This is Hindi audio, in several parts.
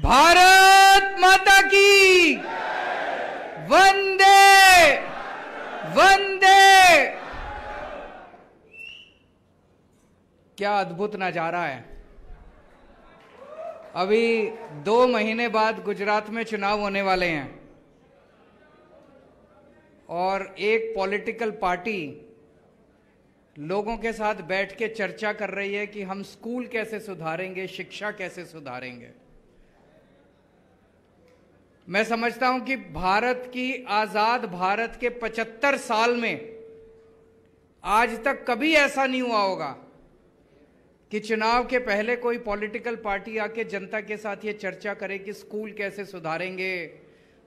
भारत माता की वंदे वंदे क्या अद्भुत नजारा है अभी दो महीने बाद गुजरात में चुनाव होने वाले हैं और एक पॉलिटिकल पार्टी लोगों के साथ बैठ के चर्चा कर रही है कि हम स्कूल कैसे सुधारेंगे शिक्षा कैसे सुधारेंगे मैं समझता हूं कि भारत की आज़ाद भारत के 75 साल में आज तक कभी ऐसा नहीं हुआ होगा कि चुनाव के पहले कोई पॉलिटिकल पार्टी आके जनता के साथ ये चर्चा करे कि स्कूल कैसे सुधारेंगे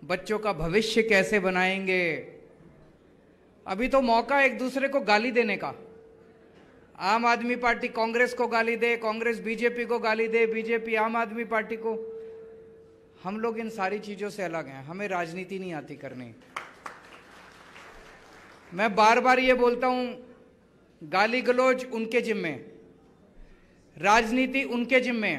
बच्चों का भविष्य कैसे बनाएंगे अभी तो मौका एक दूसरे को गाली देने का आम आदमी पार्टी कांग्रेस को गाली दे कांग्रेस बीजेपी को गाली दे बीजेपी आम आदमी पार्टी को हम लोग इन सारी चीज़ों से अलग हैं हमें राजनीति नहीं आती करनी मैं बार बार ये बोलता हूँ गाली गलोज उनके जिम्मे राजनीति उनके जिम्मे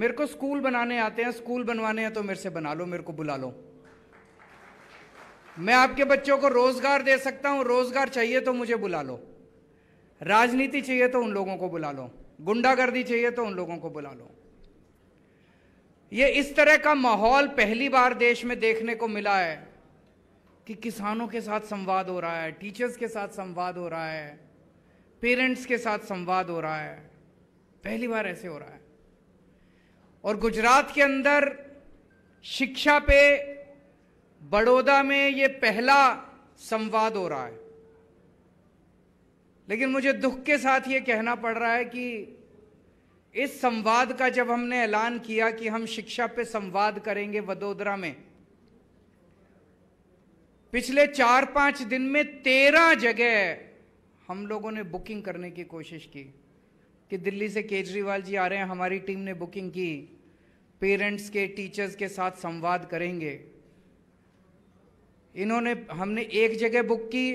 मेरे को स्कूल बनाने आते हैं स्कूल बनवाने हैं तो मेरे से बना लो मेरे को बुला लो मैं आपके बच्चों को रोजगार दे सकता हूं रोजगार चाहिए तो मुझे बुला लो राजनीति चाहिए तो उन लोगों को बुला लो गुंडागर्दी चाहिए तो उन लोगों को बुला लो ये इस तरह का माहौल पहली बार देश में देखने को मिला है कि किसानों के साथ संवाद हो रहा है टीचर्स के साथ संवाद हो रहा है पेरेंट्स के साथ संवाद हो रहा है पहली बार ऐसे हो रहा है और गुजरात के अंदर शिक्षा पे बड़ौदा में ये पहला संवाद हो रहा है लेकिन मुझे दुख के साथ ये कहना पड़ रहा है कि इस संवाद का जब हमने ऐलान किया कि हम शिक्षा पे संवाद करेंगे वडोदरा में पिछले चार पांच दिन में तेरह जगह हम लोगों ने बुकिंग करने की कोशिश की कि दिल्ली से केजरीवाल जी आ रहे हैं हमारी टीम ने बुकिंग की पेरेंट्स के टीचर्स के साथ संवाद करेंगे इन्होंने हमने एक जगह बुक की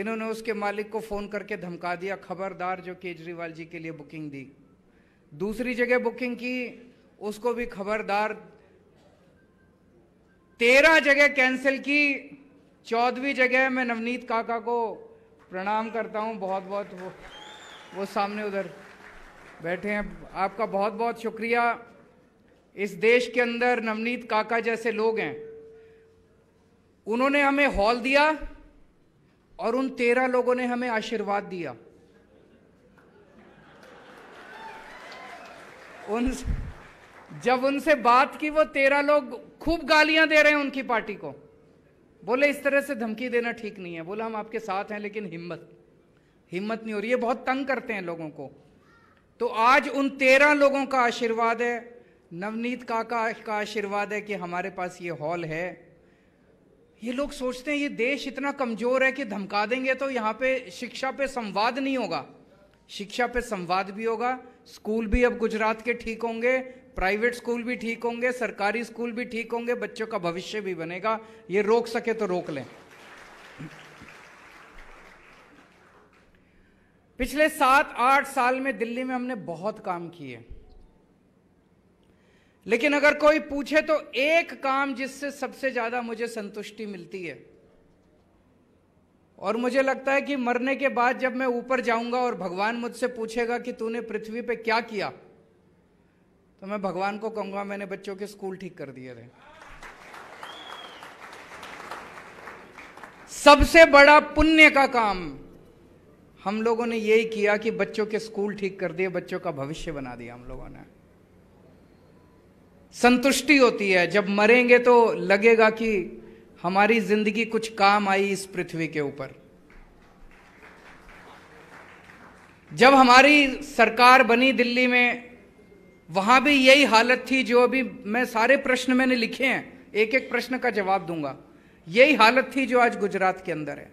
इन्होंने उसके मालिक को फ़ोन करके धमका दिया खबरदार जो केजरीवाल जी के लिए बुकिंग दी दूसरी जगह बुकिंग की उसको भी खबरदार तेरह जगह कैंसिल की चौदहवीं जगह मैं नवनीत काका को प्रणाम करता हूं बहुत बहुत वो वो सामने उधर बैठे हैं आपका बहुत बहुत शुक्रिया इस देश के अंदर नवनीत काका जैसे लोग हैं उन्होंने हमें हॉल दिया और उन तेरह लोगों ने हमें आशीर्वाद दिया उन जब उनसे बात की वो तेरह लोग खूब गालियां दे रहे हैं उनकी पार्टी को बोले इस तरह से धमकी देना ठीक नहीं है बोला हम आपके साथ हैं लेकिन हिम्मत हिम्मत नहीं हो रही है बहुत तंग करते हैं लोगों को तो आज उन तेरह लोगों का आशीर्वाद है नवनीत काका का आशीर्वाद है कि हमारे पास ये हॉल है ये लोग सोचते हैं ये देश इतना कमजोर है कि धमका देंगे तो यहाँ पे शिक्षा पे संवाद नहीं होगा शिक्षा पे संवाद भी होगा स्कूल भी अब गुजरात के ठीक होंगे प्राइवेट स्कूल भी ठीक होंगे सरकारी स्कूल भी ठीक होंगे बच्चों का भविष्य भी बनेगा ये रोक सके तो रोक लें पिछले सात आठ साल में दिल्ली में हमने बहुत काम किए लेकिन अगर कोई पूछे तो एक काम जिससे सबसे ज्यादा मुझे संतुष्टि मिलती है और मुझे लगता है कि मरने के बाद जब मैं ऊपर जाऊंगा और भगवान मुझसे पूछेगा कि तूने पृथ्वी पे क्या किया तो मैं भगवान को कहूंगा मैंने बच्चों के स्कूल ठीक कर दिए थे सबसे बड़ा पुण्य का काम हम लोगों ने यही किया कि बच्चों के स्कूल ठीक कर दिए बच्चों का भविष्य बना दिया हम लोगों ने संतुष्टि होती है जब मरेंगे तो लगेगा कि हमारी जिंदगी कुछ काम आई इस पृथ्वी के ऊपर जब हमारी सरकार बनी दिल्ली में वहां भी यही हालत थी जो अभी मैं सारे प्रश्न मैंने लिखे हैं एक एक प्रश्न का जवाब दूंगा यही हालत थी जो आज गुजरात के अंदर है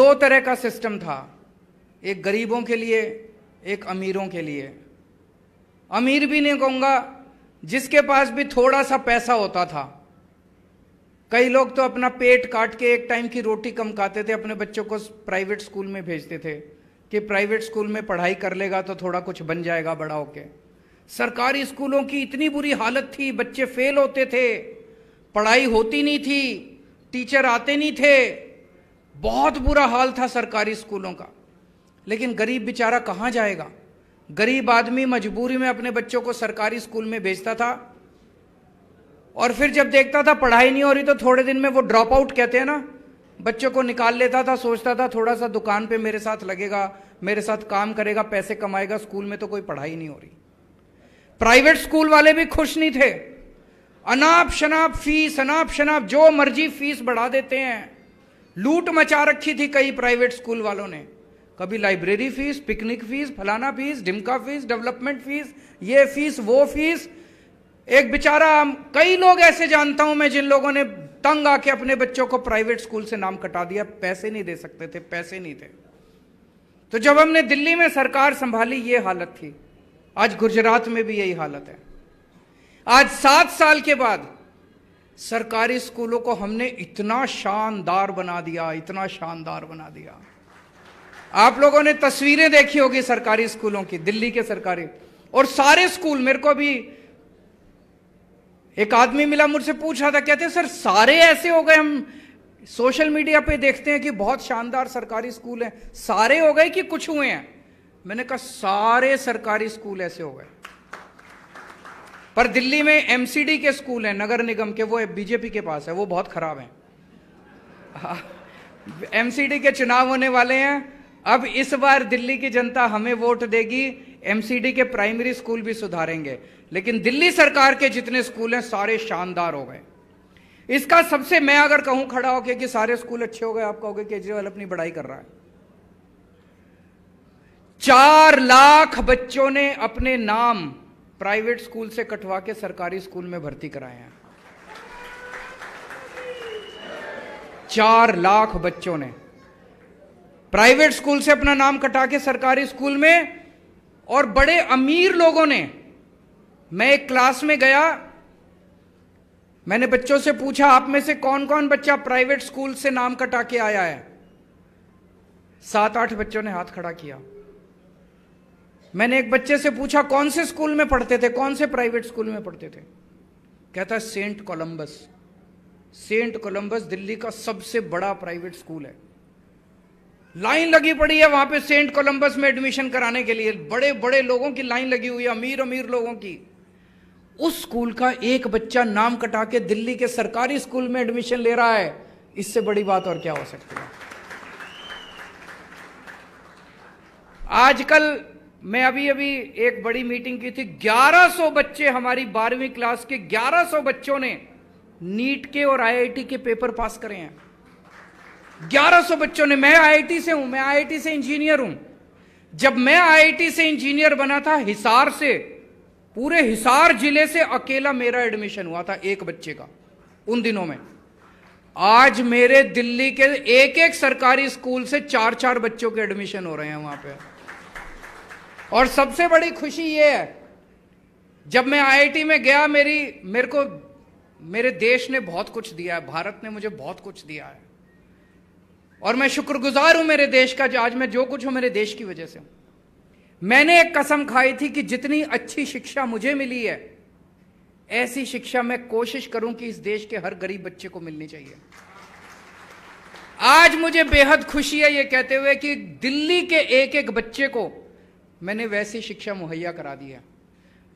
दो तरह का सिस्टम था एक गरीबों के लिए एक अमीरों के लिए अमीर भी नहीं कहूंगा जिसके पास भी थोड़ा सा पैसा होता था कई लोग तो अपना पेट काट के एक टाइम की रोटी कम खाते थे अपने बच्चों को प्राइवेट स्कूल में भेजते थे कि प्राइवेट स्कूल में पढ़ाई कर लेगा तो थोड़ा कुछ बन जाएगा बड़ा होके सरकारी स्कूलों की इतनी बुरी हालत थी बच्चे फेल होते थे पढ़ाई होती नहीं थी टीचर आते नहीं थे बहुत बुरा हाल था सरकारी स्कूलों का लेकिन गरीब बेचारा कहाँ जाएगा गरीब आदमी मजबूरी में अपने बच्चों को सरकारी स्कूल में भेजता था और फिर जब देखता था पढ़ाई नहीं हो रही तो थोड़े दिन में वो ड्रॉप आउट कहते हैं ना बच्चों को निकाल लेता था सोचता था थोड़ा सा दुकान पे मेरे साथ लगेगा मेरे साथ काम करेगा पैसे कमाएगा स्कूल में तो कोई पढ़ाई नहीं हो रही प्राइवेट स्कूल वाले भी खुश नहीं थे अनाप शनाप फीस अनाप शनाप जो मर्जी फीस बढ़ा देते हैं लूट मचा रखी थी कई प्राइवेट स्कूल वालों ने कभी लाइब्रेरी फीस पिकनिक फीस फलाना फीस ढिमका फीस डेवलपमेंट फीस ये फीस वो फीस एक बेचारा कई लोग ऐसे जानता हूं मैं जिन लोगों ने तंग आके अपने बच्चों को प्राइवेट स्कूल से नाम कटा दिया पैसे नहीं दे सकते थे पैसे नहीं थे तो जब हमने दिल्ली में सरकार संभाली ये हालत थी आज गुजरात में भी यही हालत है आज सात साल के बाद सरकारी स्कूलों को हमने इतना शानदार बना दिया इतना शानदार बना दिया आप लोगों ने तस्वीरें देखी होगी सरकारी स्कूलों की दिल्ली के सरकारी और सारे स्कूल मेरे को भी एक आदमी मिला मुझसे पूछ रहा था कहते हैं सर सारे ऐसे हो गए हम सोशल मीडिया पे देखते हैं कि बहुत शानदार सरकारी स्कूल हैं सारे हो गए कि कुछ हुए हैं मैंने कहा सारे सरकारी स्कूल ऐसे हो गए पर दिल्ली में एमसीडी के स्कूल हैं नगर निगम के वो बीजेपी के पास है वो बहुत खराब हैं एमसीडी के चुनाव होने वाले हैं अब इस बार दिल्ली की जनता हमें वोट देगी एमसीडी के प्राइमरी स्कूल भी सुधारेंगे लेकिन दिल्ली सरकार के जितने स्कूल हैं सारे शानदार हो गए इसका सबसे मैं अगर कहूं खड़ा होकर कि सारे स्कूल अच्छे हो गए आप कहोगे केजरीवाल अपनी बढ़ाई कर रहा है चार लाख बच्चों ने अपने नाम प्राइवेट स्कूल से कटवा के सरकारी स्कूल में भर्ती कराए हैं चार लाख बच्चों ने प्राइवेट स्कूल से अपना नाम कटा के सरकारी स्कूल में और बड़े अमीर लोगों ने मैं एक क्लास में गया मैंने बच्चों से पूछा आप में से कौन कौन बच्चा प्राइवेट स्कूल से नाम कटा के आया है सात आठ बच्चों ने हाथ खड़ा किया मैंने एक बच्चे से पूछा कौन से स्कूल में पढ़ते थे कौन से प्राइवेट स्कूल में पढ़ते थे कहता saint Columbus saint Columbus Delhi का सबसे बड़ा प्राइवेट स्कूल है लाइन लगी पड़ी है वहां पे सेंट कोलंबस में एडमिशन कराने के लिए बड़े बड़े लोगों की लाइन लगी हुई है अमीर अमीर लोगों की उस स्कूल का एक बच्चा नाम कटा के दिल्ली के सरकारी स्कूल में एडमिशन ले रहा है इससे बड़ी बात और क्या हो सकती है आजकल मैं अभी अभी एक बड़ी मीटिंग की थी 1100 बच्चे हमारी बारहवीं क्लास के 1100 बच्चों ने नीट के और आईआईटी के पेपर पास करे हैं 1100 बच्चों ने मैं आईआईटी से हूं मैं आईआईटी से इंजीनियर हूं जब मैं आईआईटी से इंजीनियर बना था हिसार से पूरे हिसार जिले से अकेला मेरा एडमिशन हुआ था एक बच्चे का उन दिनों में आज मेरे दिल्ली के एक एक सरकारी स्कूल से चार चार बच्चों के एडमिशन हो रहे हैं वहां पे और सबसे बड़ी खुशी ये है जब मैं आईआईटी में गया मेरी मेरे को मेरे देश ने बहुत कुछ दिया है भारत ने मुझे बहुत कुछ दिया है और मैं शुक्रगुजार हूं मेरे देश का जो आज मैं जो कुछ हूं मेरे देश की वजह से हूं मैंने एक कसम खाई थी कि जितनी अच्छी शिक्षा मुझे मिली है ऐसी शिक्षा मैं कोशिश करूं कि इस देश के हर गरीब बच्चे को मिलनी चाहिए आज मुझे बेहद खुशी है ये कहते हुए कि दिल्ली के एक एक बच्चे को मैंने वैसी शिक्षा मुहैया करा दी है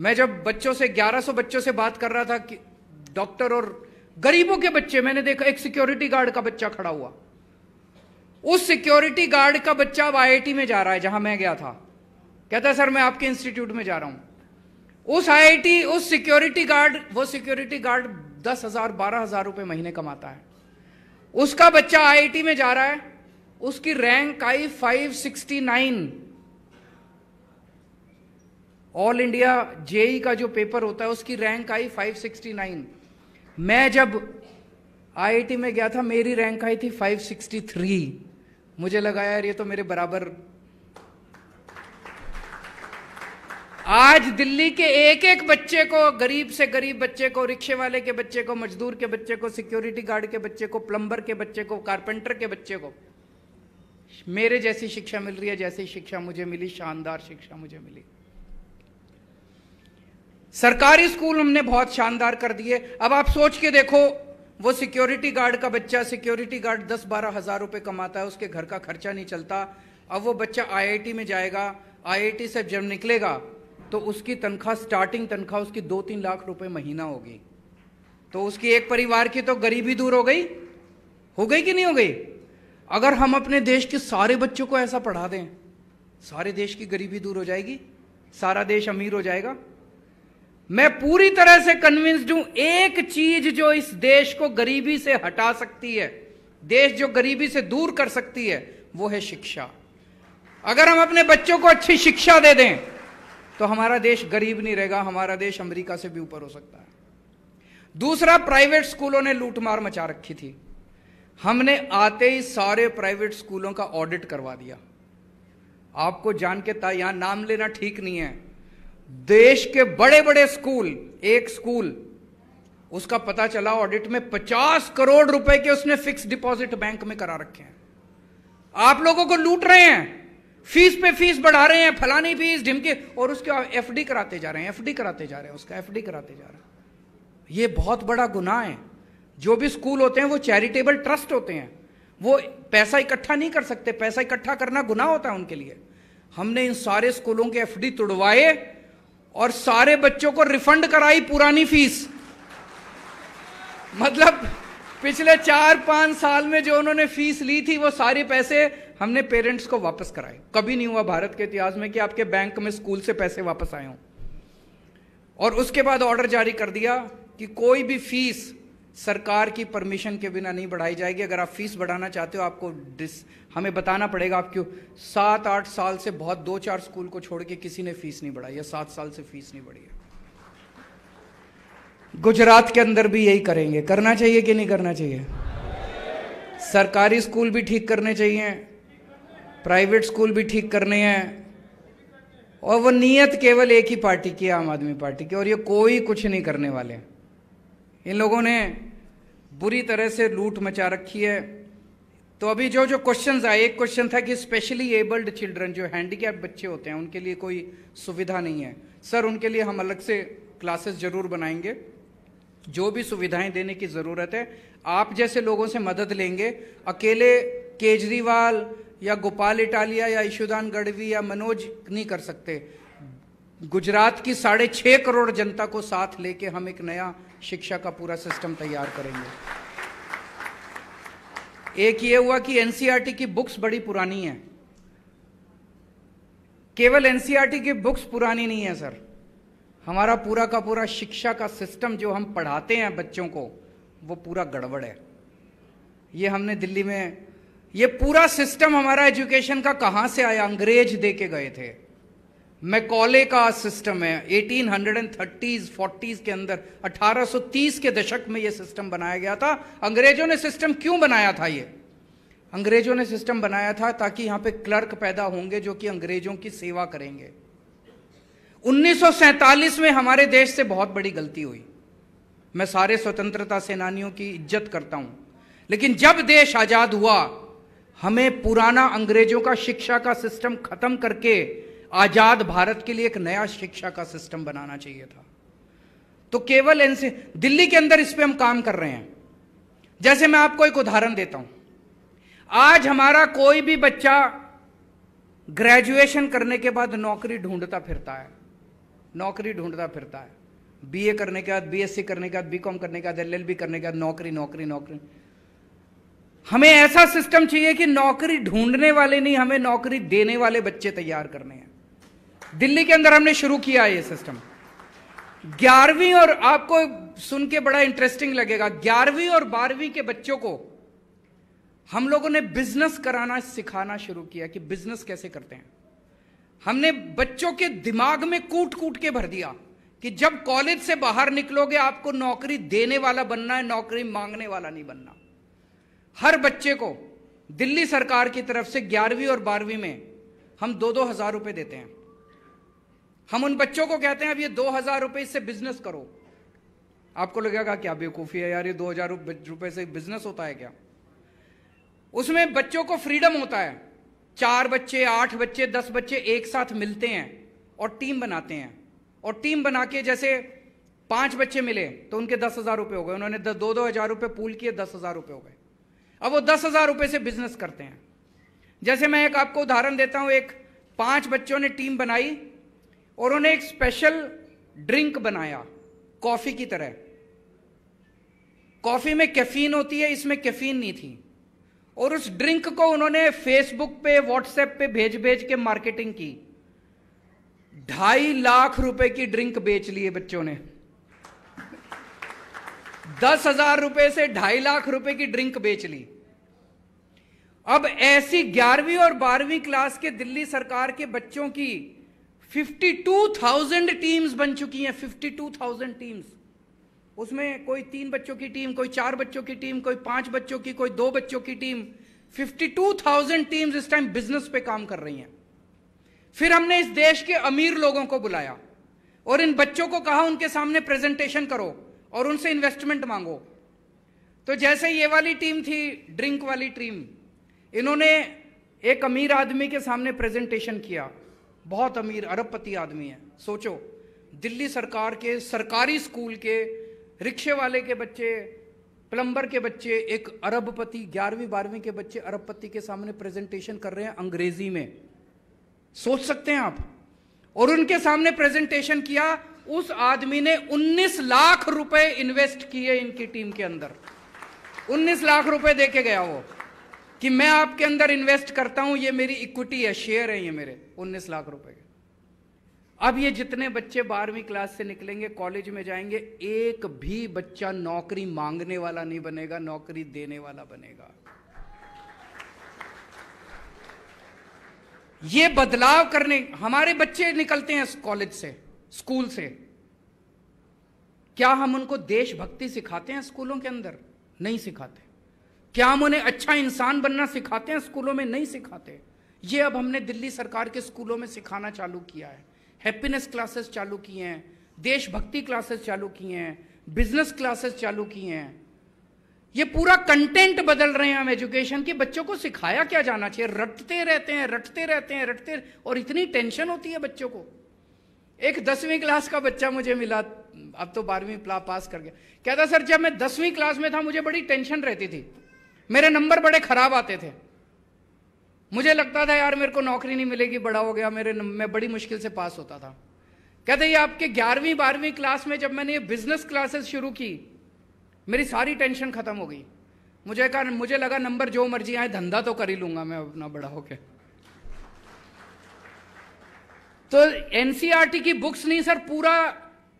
मैं जब बच्चों से 1100 बच्चों से बात कर रहा था कि डॉक्टर और गरीबों के बच्चे मैंने देखा एक सिक्योरिटी गार्ड का बच्चा खड़ा हुआ उस सिक्योरिटी गार्ड का बच्चा अब आई में जा रहा है जहां मैं गया था कहता है सर मैं आपके इंस्टीट्यूट में जा रहा हूं उस आई उस सिक्योरिटी गार्ड वो सिक्योरिटी गार्ड दस हजार बारह हजार रुपए महीने कमाता है उसका बच्चा आई में जा रहा है उसकी रैंक आई five sixty nine all India JEE का जो पेपर होता है उसकी रैंक आई 569 मैं जब आईआईटी में गया था मेरी रैंक आई थी 563 मुझे लगा यार ये तो मेरे बराबर आज दिल्ली के एक एक बच्चे को गरीब से गरीब बच्चे को रिक्शे वाले के बच्चे को मजदूर के बच्चे को सिक्योरिटी गार्ड के बच्चे को प्लम्बर के बच्चे को कारपेंटर के बच्चे को मेरे जैसी शिक्षा मिल रही है जैसी शिक्षा मुझे मिली शानदार शिक्षा मुझे मिली सरकारी स्कूल हमने बहुत शानदार कर दिए अब आप सोच के देखो वो सिक्योरिटी गार्ड का बच्चा सिक्योरिटी गार्ड दस बारह हजार रुपये कमाता है उसके घर का खर्चा नहीं चलता अब वो बच्चा आईआईटी में जाएगा आईआईटी से जब निकलेगा तो उसकी तनख्वाह स्टार्टिंग तनख्वाह उसकी दो तीन लाख रुपए महीना होगी तो उसकी एक परिवार की तो गरीबी दूर हो गई हो गई कि नहीं हो गई अगर हम अपने देश के सारे बच्चों को ऐसा पढ़ा दें सारे देश की गरीबी दूर हो जाएगी सारा देश अमीर हो जाएगा मैं पूरी तरह से कन्विंस्ड हूं एक चीज जो इस देश को गरीबी से हटा सकती है देश जो गरीबी से दूर कर सकती है वो है शिक्षा अगर हम अपने बच्चों को अच्छी शिक्षा दे दें तो हमारा देश गरीब नहीं रहेगा हमारा देश अमेरिका से भी ऊपर हो सकता है दूसरा प्राइवेट स्कूलों ने लूटमार मचा रखी थी हमने आते ही सारे प्राइवेट स्कूलों का ऑडिट करवा दिया आपको जान के यहां नाम लेना ठीक नहीं है देश के बड़े बड़े स्कूल एक स्कूल उसका पता चला ऑडिट में 50 करोड़ रुपए के उसने फिक्स डिपॉजिट बैंक में करा रखे हैं आप लोगों को लूट रहे हैं फीस पे फीस बढ़ा रहे हैं फलानी फीस ढिमके और उसके एफडी कराते जा रहे हैं एफडी कराते जा रहे हैं उसका एफडी कराते जा रहे हैं ये बहुत बड़ा गुनाह है जो भी स्कूल होते हैं वो चैरिटेबल ट्रस्ट होते हैं वो पैसा इकट्ठा नहीं कर सकते पैसा इकट्ठा करना गुनाह होता है उनके लिए हमने इन सारे स्कूलों के एफडी तुड़वाए और सारे बच्चों को रिफंड कराई पुरानी फीस मतलब पिछले चार पांच साल में जो उन्होंने फीस ली थी वो सारे पैसे हमने पेरेंट्स को वापस कराए कभी नहीं हुआ भारत के इतिहास में कि आपके बैंक में स्कूल से पैसे वापस आए हों और उसके बाद ऑर्डर जारी कर दिया कि कोई भी फीस सरकार की परमिशन के बिना नहीं बढ़ाई जाएगी अगर आप फीस बढ़ाना चाहते हो आपको डिस हमें बताना पड़ेगा आप क्यों सात आठ साल से बहुत दो चार स्कूल को छोड़ के किसी ने फीस नहीं बढ़ाई है सात साल से फीस नहीं बढ़ी है गुजरात के अंदर भी यही करेंगे करना चाहिए कि नहीं करना चाहिए सरकारी स्कूल भी ठीक करने चाहिए प्राइवेट स्कूल भी ठीक करने हैं और वो नीयत केवल एक ही पार्टी की आम आदमी पार्टी की और ये कोई कुछ नहीं करने वाले हैं इन लोगों ने बुरी तरह से लूट मचा रखी है तो अभी जो जो क्वेश्चन आए एक क्वेश्चन था कि स्पेशली एबल्ड चिल्ड्रन जो हैंडीकैप बच्चे होते हैं उनके लिए कोई सुविधा नहीं है सर उनके लिए हम अलग से क्लासेस जरूर बनाएंगे जो भी सुविधाएं देने की ज़रूरत है आप जैसे लोगों से मदद लेंगे अकेले केजरीवाल या गोपाल इटालिया या ईशुदान गढ़वी या मनोज नहीं कर सकते गुजरात की साढ़े छः करोड़ जनता को साथ लेके हम एक नया शिक्षा का पूरा सिस्टम तैयार करेंगे एक ये हुआ कि एनसीईआरटी e की बुक्स बड़ी पुरानी है केवल एनसीईआरटी e की बुक्स पुरानी नहीं है सर हमारा पूरा का पूरा शिक्षा का सिस्टम जो हम पढ़ाते हैं बच्चों को वो पूरा गड़बड़ है ये हमने दिल्ली में ये पूरा सिस्टम हमारा एजुकेशन का कहाँ से आया अंग्रेज दे के गए थे मैकॉले का सिस्टम है 1830s 40s के अंदर 1830 के दशक में यह सिस्टम बनाया गया था अंग्रेजों ने सिस्टम क्यों बनाया था यह अंग्रेजों ने सिस्टम बनाया था ताकि यहां पे क्लर्क पैदा होंगे जो कि अंग्रेजों की सेवा करेंगे 1947 में हमारे देश से बहुत बड़ी गलती हुई मैं सारे स्वतंत्रता सेनानियों की इज्जत करता हूं लेकिन जब देश आजाद हुआ हमें पुराना अंग्रेजों का शिक्षा का सिस्टम खत्म करके आजाद भारत के लिए एक नया शिक्षा का सिस्टम बनाना चाहिए था तो केवल एनसी दिल्ली के अंदर इस पर हम काम कर रहे हैं जैसे मैं आपको एक उदाहरण देता हूं आज हमारा कोई भी बच्चा ग्रेजुएशन करने के बाद नौकरी ढूंढता फिरता है नौकरी ढूंढता फिरता है बीए करने के बाद बीएससी करने के बाद बीकॉम करने के बाद एलएलबी करने के बाद नौकरी नौकरी नौकरी हमें ऐसा सिस्टम चाहिए कि नौकरी ढूंढने वाले नहीं हमें नौकरी देने वाले बच्चे तैयार करने हैं दिल्ली के अंदर हमने शुरू किया ये सिस्टम ग्यारहवीं और आपको सुन के बड़ा इंटरेस्टिंग लगेगा ग्यारहवीं और बारहवीं के बच्चों को हम लोगों ने बिजनेस कराना सिखाना शुरू किया कि बिजनेस कैसे करते हैं हमने बच्चों के दिमाग में कूट कूट के भर दिया कि जब कॉलेज से बाहर निकलोगे आपको नौकरी देने वाला बनना है नौकरी मांगने वाला नहीं बनना हर बच्चे को दिल्ली सरकार की तरफ से ग्यारहवीं और बारहवीं में हम दो दो हजार रुपए देते हैं हम उन बच्चों को कहते हैं अब ये दो हजार रुपए से बिजनेस करो आपको लगेगा क्या बेवकूफ़ी है यार ये दो हजार रुपए से बिजनेस होता है क्या उसमें बच्चों को फ्रीडम होता है चार बच्चे आठ बच्चे दस बच्चे एक साथ मिलते हैं और टीम बनाते हैं और टीम बना के जैसे पांच बच्चे मिले तो उनके दस हजार रुपए हो गए उन्होंने दो दो हजार रुपए पूल किए दस हजार रुपए हो गए अब वो दस हजार रुपए से बिजनेस करते हैं जैसे मैं एक आपको उदाहरण देता हूं एक पांच बच्चों ने टीम बनाई और उन्होंने एक स्पेशल ड्रिंक बनाया कॉफी की तरह कॉफी में कैफीन होती है इसमें कैफीन नहीं थी और उस ड्रिंक को उन्होंने फेसबुक पे व्हाट्सएप पे भेज भेज के मार्केटिंग की ढाई लाख रुपए की ड्रिंक बेच लिए बच्चों ने दस हजार रुपए से ढाई लाख रुपए की ड्रिंक बेच ली अब ऐसी ग्यारहवीं और बारहवीं क्लास के दिल्ली सरकार के बच्चों की 52,000 टीम्स बन चुकी हैं 52,000 टीम्स उसमें कोई तीन बच्चों की टीम कोई चार बच्चों की टीम कोई पांच बच्चों की कोई दो बच्चों की टीम 52,000 टीम्स इस टाइम बिजनेस पे काम कर रही हैं फिर हमने इस देश के अमीर लोगों को बुलाया और इन बच्चों को कहा उनके सामने प्रेजेंटेशन करो और उनसे इन्वेस्टमेंट मांगो तो जैसे ये वाली टीम थी ड्रिंक वाली टीम इन्होंने एक अमीर आदमी के सामने प्रेजेंटेशन किया बहुत अमीर अरबपति आदमी है सोचो दिल्ली सरकार के सरकारी स्कूल के रिक्शे वाले के बच्चे प्लम्बर के बच्चे एक अरबपति ग्यारहवीं बारहवीं के बच्चे अरबपति के सामने प्रेजेंटेशन कर रहे हैं अंग्रेजी में सोच सकते हैं आप और उनके सामने प्रेजेंटेशन किया उस आदमी ने 19 लाख रुपए इन्वेस्ट किए इनकी टीम के अंदर 19 लाख रुपए देके गया वो कि मैं आपके अंदर इन्वेस्ट करता हूं ये मेरी इक्विटी है शेयर है ये मेरे 19 लाख रुपए के अब ये जितने बच्चे बारहवीं क्लास से निकलेंगे कॉलेज में जाएंगे एक भी बच्चा नौकरी मांगने वाला नहीं बनेगा नौकरी देने वाला बनेगा ये बदलाव करने हमारे बच्चे निकलते हैं कॉलेज से स्कूल से क्या हम उनको देशभक्ति सिखाते हैं स्कूलों के अंदर नहीं सिखाते क्या हम उन्हें अच्छा इंसान बनना सिखाते हैं स्कूलों में नहीं सिखाते ये अब हमने दिल्ली सरकार के स्कूलों में सिखाना चालू किया है हैप्पीनेस क्लासेस चालू किए हैं देशभक्ति क्लासेस चालू किए हैं बिजनेस क्लासेस चालू किए हैं ये पूरा कंटेंट बदल रहे हैं हम एजुकेशन के बच्चों को सिखाया क्या जाना चाहिए रटते रहते हैं रटते रहते हैं रटते और इतनी टेंशन होती है बच्चों को एक दसवीं क्लास का बच्चा मुझे मिला अब तो बारहवीं पास कर गया कहता सर जब मैं दसवीं क्लास में था मुझे बड़ी टेंशन रहती थी मेरे नंबर बड़े खराब आते थे मुझे लगता था यार मेरे को नौकरी नहीं मिलेगी बड़ा हो गया मेरे मैं बड़ी मुश्किल से पास होता था कहते ये आपके ग्यारहवीं बारहवीं क्लास में जब मैंने ये बिजनेस क्लासेस शुरू की मेरी सारी टेंशन खत्म हो गई मुझे कहा मुझे लगा नंबर जो मर्जी आए धंधा तो कर ही लूंगा मैं अपना बड़ा होके तो एनसीआरटी e की बुक्स नहीं सर पूरा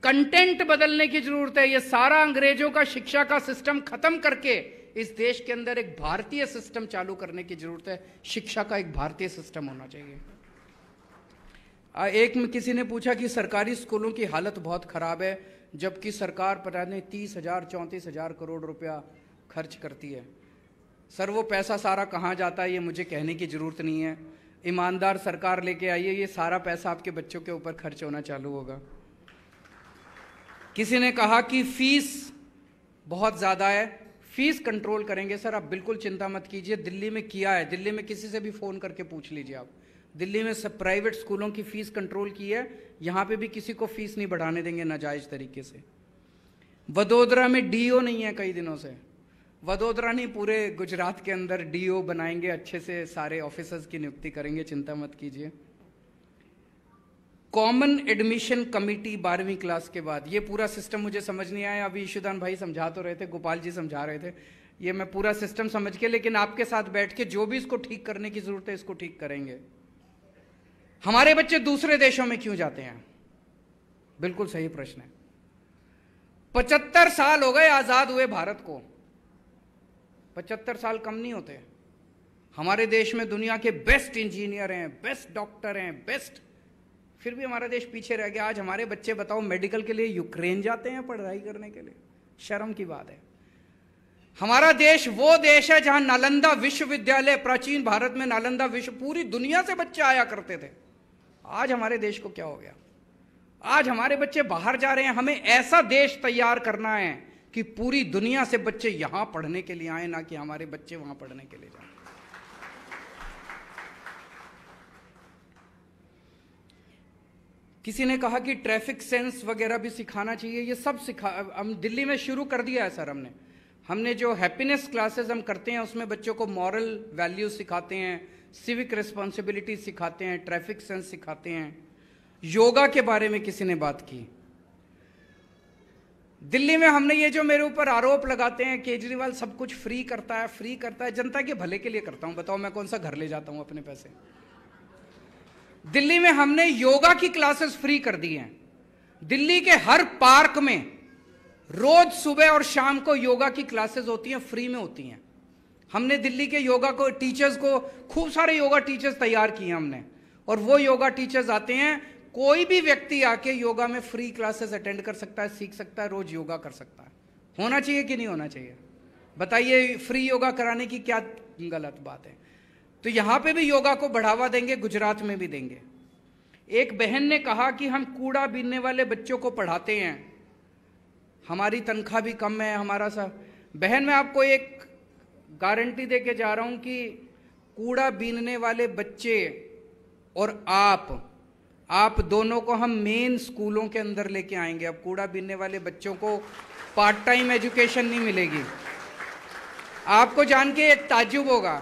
कंटेंट बदलने की जरूरत है ये सारा अंग्रेजों का शिक्षा का सिस्टम खत्म करके इस देश के अंदर एक भारतीय सिस्टम चालू करने की जरूरत है शिक्षा का एक भारतीय सिस्टम होना चाहिए एक में किसी ने पूछा कि सरकारी स्कूलों की हालत बहुत ख़राब है जबकि सरकार पता नहीं तीस हज़ार चौंतीस हज़ार करोड़ रुपया खर्च करती है सर वो पैसा सारा कहाँ जाता है ये मुझे कहने की ज़रूरत नहीं है ईमानदार सरकार लेके आइए ये सारा पैसा आपके बच्चों के ऊपर खर्च होना चालू होगा किसी ने कहा कि फीस बहुत ज़्यादा है फीस कंट्रोल करेंगे सर आप बिल्कुल चिंता मत कीजिए दिल्ली में किया है दिल्ली में किसी से भी फ़ोन करके पूछ लीजिए आप दिल्ली में सब प्राइवेट स्कूलों की फ़ीस कंट्रोल की है यहाँ पे भी किसी को फ़ीस नहीं बढ़ाने देंगे नाजायज़ तरीके से वडोदरा में डीओ नहीं है कई दिनों से वडोदरा नहीं पूरे गुजरात के अंदर डीओ बनाएंगे अच्छे से सारे ऑफिसर्स की नियुक्ति करेंगे चिंता मत कीजिए कॉमन एडमिशन कमिटी बारहवीं क्लास के बाद ये पूरा सिस्टम मुझे समझ नहीं आया अभी ईशुदान भाई समझा तो रहे थे गोपाल जी समझा रहे थे ये मैं पूरा सिस्टम समझ के लेकिन आपके साथ बैठ के जो भी इसको ठीक करने की जरूरत है इसको ठीक करेंगे हमारे बच्चे दूसरे देशों में क्यों जाते हैं बिल्कुल सही प्रश्न है पचहत्तर साल हो गए आजाद हुए भारत को पचहत्तर साल कम नहीं होते हमारे देश में दुनिया के बेस्ट इंजीनियर हैं बेस्ट डॉक्टर हैं बेस्ट फिर भी हमारा देश पीछे रह गया आज हमारे बच्चे बताओ मेडिकल के लिए यूक्रेन जाते हैं पढ़ाई करने के लिए शर्म की बात है हमारा देश वो देश है जहां नालंदा विश्वविद्यालय प्राचीन भारत में नालंदा विश्व पूरी दुनिया से बच्चे आया करते थे आज हमारे देश को क्या हो गया आज हमारे बच्चे बाहर जा रहे हैं हमें ऐसा देश तैयार करना है कि पूरी दुनिया से बच्चे यहां पढ़ने के लिए आए ना कि हमारे बच्चे वहां पढ़ने के लिए जाए किसी ने कहा कि ट्रैफिक सेंस वगैरह भी सिखाना चाहिए ये सब सिखा हम दिल्ली में शुरू कर दिया है सर हमने हमने जो हैप्पीनेस क्लासेस हम करते हैं उसमें बच्चों को मॉरल वैल्यूज सिखाते हैं सिविक रिस्पॉन्सिबिलिटी सिखाते हैं ट्रैफिक सेंस सिखाते हैं योगा के बारे में किसी ने बात की दिल्ली में हमने ये जो मेरे ऊपर आरोप लगाते हैं केजरीवाल सब कुछ फ्री करता है फ्री करता है जनता के भले के लिए करता हूँ बताओ मैं कौन सा घर ले जाता हूँ अपने पैसे दिल्ली में हमने योगा की क्लासेस फ्री कर दी हैं दिल्ली के हर पार्क में रोज सुबह और शाम को योगा की क्लासेस होती हैं फ्री में होती हैं हमने दिल्ली के योगा को टीचर्स को खूब सारे योगा टीचर्स तैयार किए हमने और वो योगा टीचर्स आते हैं कोई भी व्यक्ति आके योगा में फ्री क्लासेस अटेंड कर सकता है सीख सकता है रोज योगा कर सकता है होना चाहिए कि नहीं होना चाहिए बताइए फ्री योगा कराने की क्या गलत बात है तो यहां पे भी योगा को बढ़ावा देंगे गुजरात में भी देंगे एक बहन ने कहा कि हम कूड़ा बीनने वाले बच्चों को पढ़ाते हैं हमारी तनख्वाह भी कम है हमारा सा बहन मैं आपको एक गारंटी दे के जा रहा हूं कि कूड़ा बीनने वाले बच्चे और आप आप दोनों को हम मेन स्कूलों के अंदर लेके आएंगे अब कूड़ा बीनने वाले बच्चों को पार्ट टाइम एजुकेशन नहीं मिलेगी आपको जान के एक ताजुब होगा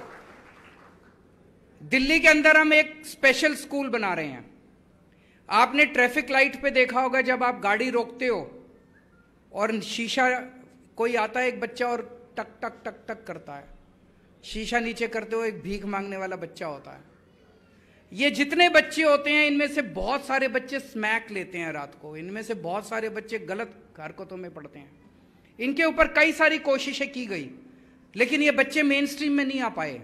दिल्ली के अंदर हम एक स्पेशल स्कूल बना रहे हैं आपने ट्रैफिक लाइट पे देखा होगा जब आप गाड़ी रोकते हो और शीशा कोई आता है एक बच्चा और टक टक टक टक करता है शीशा नीचे करते हो एक भीख मांगने वाला बच्चा होता है ये जितने बच्चे होते हैं इनमें से बहुत सारे बच्चे स्मैक लेते हैं रात को इनमें से बहुत सारे बच्चे गलत हरकतों में पड़ते हैं इनके ऊपर कई सारी कोशिशें की गई लेकिन ये बच्चे मेन स्ट्रीम में नहीं आ पाए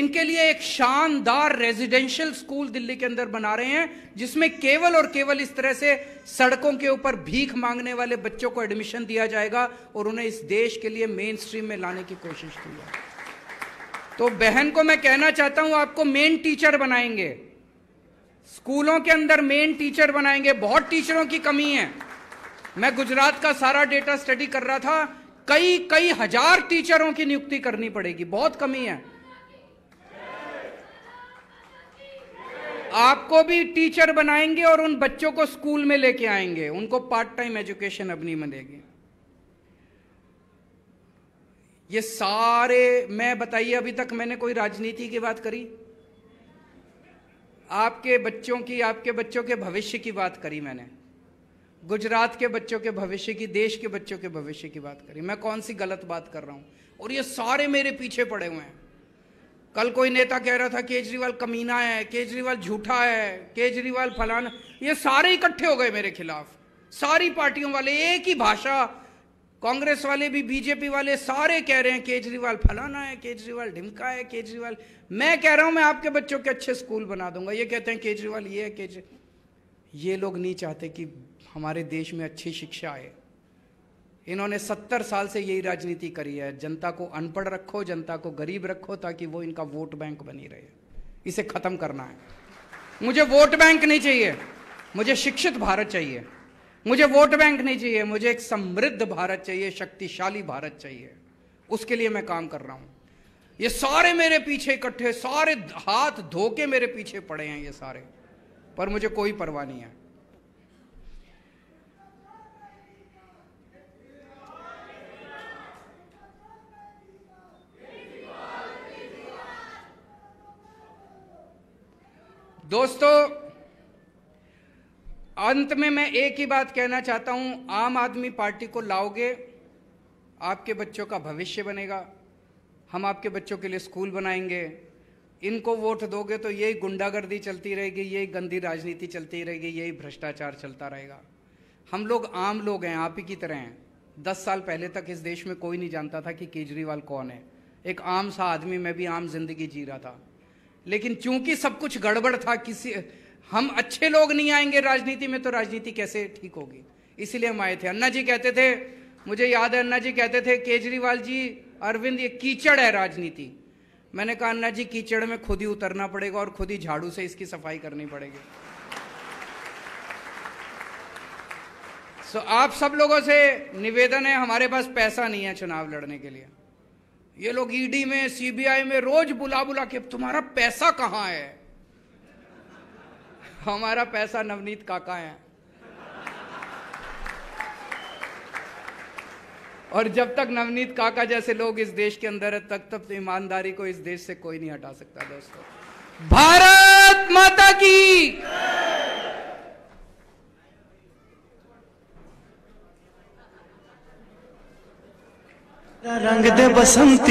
इनके लिए एक शानदार रेजिडेंशियल स्कूल दिल्ली के अंदर बना रहे हैं जिसमें केवल और केवल इस तरह से सड़कों के ऊपर भीख मांगने वाले बच्चों को एडमिशन दिया जाएगा और उन्हें इस देश के लिए मेन स्ट्रीम में लाने की कोशिश की है तो बहन को मैं कहना चाहता हूं आपको मेन टीचर बनाएंगे स्कूलों के अंदर मेन टीचर बनाएंगे बहुत टीचरों की कमी है मैं गुजरात का सारा डेटा स्टडी कर रहा था कई कई हजार टीचरों की नियुक्ति करनी पड़ेगी बहुत कमी है आपको भी टीचर बनाएंगे और उन बच्चों को स्कूल में लेके आएंगे उनको पार्ट टाइम एजुकेशन अब नहीं मिलेगी ये सारे मैं बताइए अभी तक मैंने कोई राजनीति की बात करी आपके बच्चों की आपके बच्चों के भविष्य की बात करी मैंने गुजरात के बच्चों के भविष्य की देश के बच्चों के भविष्य की बात करी मैं कौन सी गलत बात कर रहा हूं और ये सारे मेरे पीछे पड़े हुए हैं कल कोई नेता कह रहा था केजरीवाल कमीना है केजरीवाल झूठा है केजरीवाल फलाना ये सारे इकट्ठे हो गए मेरे खिलाफ सारी पार्टियों वाले एक ही भाषा कांग्रेस वाले भी बीजेपी वाले सारे कह रहे हैं केजरीवाल फलाना है केजरीवाल ढिमका है केजरीवाल मैं कह रहा हूं मैं आपके बच्चों के अच्छे स्कूल बना दूंगा ये कहते हैं केजरीवाल ये है केजरी ये लोग नहीं चाहते कि हमारे देश में अच्छी शिक्षा आए इन्होंने सत्तर साल से यही राजनीति करी है जनता को अनपढ़ रखो जनता को गरीब रखो ताकि वो इनका वोट बैंक बनी रहे इसे खत्म करना है मुझे वोट बैंक नहीं चाहिए मुझे शिक्षित भारत चाहिए मुझे वोट बैंक नहीं चाहिए मुझे एक समृद्ध भारत चाहिए शक्तिशाली भारत चाहिए उसके लिए मैं काम कर रहा हूं ये सारे मेरे पीछे इकट्ठे सारे हाथ धो के मेरे पीछे पड़े हैं ये सारे पर मुझे कोई परवाह नहीं है दोस्तों अंत में मैं एक ही बात कहना चाहता हूं आम आदमी पार्टी को लाओगे आपके बच्चों का भविष्य बनेगा हम आपके बच्चों के लिए स्कूल बनाएंगे इनको वोट दोगे तो यही गुंडागर्दी चलती रहेगी यही गंदी राजनीति चलती रहेगी यही भ्रष्टाचार चलता रहेगा हम लोग आम लोग हैं आप ही की तरह हैं दस साल पहले तक इस देश में कोई नहीं जानता था कि केजरीवाल कौन है एक आम सा आदमी मैं भी आम जिंदगी जी रहा था लेकिन चूंकि सब कुछ गड़बड़ था किसी हम अच्छे लोग नहीं आएंगे राजनीति में तो राजनीति कैसे ठीक होगी इसलिए हम आए थे अन्ना जी कहते थे मुझे याद है अन्ना जी कहते थे केजरीवाल जी अरविंद ये कीचड़ है राजनीति मैंने कहा अन्ना जी कीचड़ में खुद ही उतरना पड़ेगा और खुद ही झाड़ू से इसकी सफाई करनी पड़ेगी सो so, आप सब लोगों से निवेदन है हमारे पास पैसा नहीं है चुनाव लड़ने के लिए ये लोग ईडी में सीबीआई में रोज बुला बुला के तुम्हारा पैसा कहाँ है हमारा पैसा नवनीत काका है और जब तक नवनीत काका जैसे लोग इस देश के अंदर है तब तक तो ईमानदारी को इस देश से कोई नहीं हटा सकता दोस्तों भारत माता की रंग दे बसंती